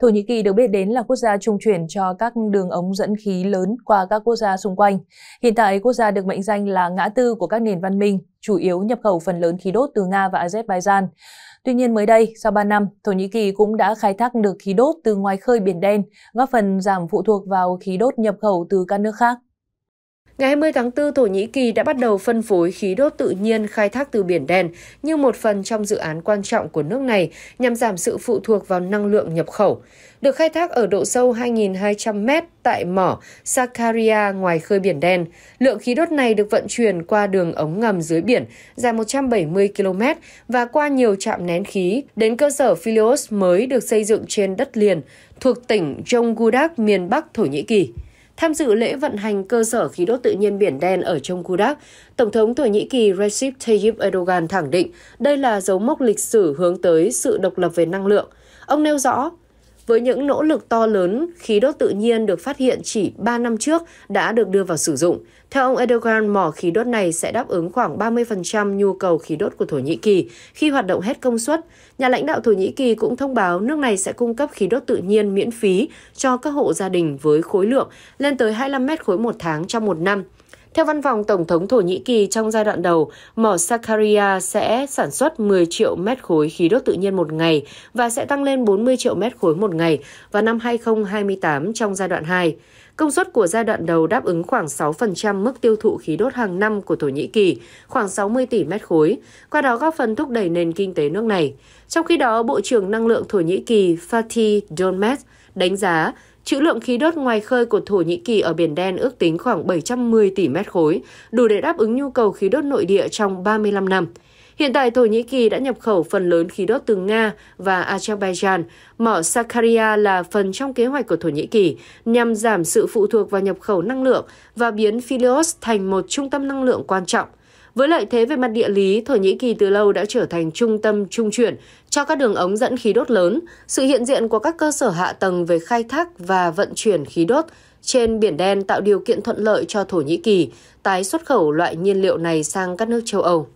Thổ Nhĩ Kỳ được biết đến là quốc gia trung chuyển cho các đường ống dẫn khí lớn qua các quốc gia xung quanh. Hiện tại, quốc gia được mệnh danh là ngã tư của các nền văn minh, chủ yếu nhập khẩu phần lớn khí đốt từ Nga và Azerbaijan. Tuy nhiên mới đây, sau 3 năm, Thổ Nhĩ Kỳ cũng đã khai thác được khí đốt từ ngoài khơi Biển Đen, góp phần giảm phụ thuộc vào khí đốt nhập khẩu từ các nước khác. Ngày 20 tháng 4, Thổ Nhĩ Kỳ đã bắt đầu phân phối khí đốt tự nhiên khai thác từ Biển Đen như một phần trong dự án quan trọng của nước này nhằm giảm sự phụ thuộc vào năng lượng nhập khẩu. Được khai thác ở độ sâu 2.200 mét tại mỏ Sakarya ngoài khơi Biển Đen, lượng khí đốt này được vận chuyển qua đường ống ngầm dưới biển dài 170 km và qua nhiều trạm nén khí đến cơ sở Philios mới được xây dựng trên đất liền thuộc tỉnh Jonggudak miền Bắc Thổ Nhĩ Kỳ. Tham dự lễ vận hành cơ sở khí đốt tự nhiên Biển Đen ở trong Kudak, Tổng thống Thổ Nhĩ Kỳ Recep Tayyip Erdogan khẳng định đây là dấu mốc lịch sử hướng tới sự độc lập về năng lượng. Ông nêu rõ, với những nỗ lực to lớn, khí đốt tự nhiên được phát hiện chỉ 3 năm trước đã được đưa vào sử dụng. Theo ông Erdogan, mỏ khí đốt này sẽ đáp ứng khoảng 30% nhu cầu khí đốt của Thổ Nhĩ Kỳ khi hoạt động hết công suất. Nhà lãnh đạo Thổ Nhĩ Kỳ cũng thông báo nước này sẽ cung cấp khí đốt tự nhiên miễn phí cho các hộ gia đình với khối lượng lên tới 25 mét khối một tháng trong một năm. Theo văn phòng Tổng thống Thổ Nhĩ Kỳ, trong giai đoạn đầu, mỏ Sakarya sẽ sản xuất 10 triệu mét khối khí đốt tự nhiên một ngày và sẽ tăng lên 40 triệu mét khối một ngày vào năm 2028 trong giai đoạn 2. Công suất của giai đoạn đầu đáp ứng khoảng 6% mức tiêu thụ khí đốt hàng năm của Thổ Nhĩ Kỳ, khoảng 60 tỷ mét khối, qua đó góp phần thúc đẩy nền kinh tế nước này. Trong khi đó, Bộ trưởng Năng lượng Thổ Nhĩ Kỳ Fatih Dolmet đánh giá chữ lượng khí đốt ngoài khơi của Thổ Nhĩ Kỳ ở Biển Đen ước tính khoảng 710 tỷ mét khối, đủ để đáp ứng nhu cầu khí đốt nội địa trong 35 năm. Hiện tại, Thổ Nhĩ Kỳ đã nhập khẩu phần lớn khí đốt từ Nga và Azerbaijan. Mỏ Sakarya là phần trong kế hoạch của Thổ Nhĩ Kỳ nhằm giảm sự phụ thuộc vào nhập khẩu năng lượng và biến Philios thành một trung tâm năng lượng quan trọng – với lợi thế về mặt địa lý, Thổ Nhĩ Kỳ từ lâu đã trở thành trung tâm trung chuyển cho các đường ống dẫn khí đốt lớn. Sự hiện diện của các cơ sở hạ tầng về khai thác và vận chuyển khí đốt trên Biển Đen tạo điều kiện thuận lợi cho Thổ Nhĩ Kỳ tái xuất khẩu loại nhiên liệu này sang các nước châu Âu.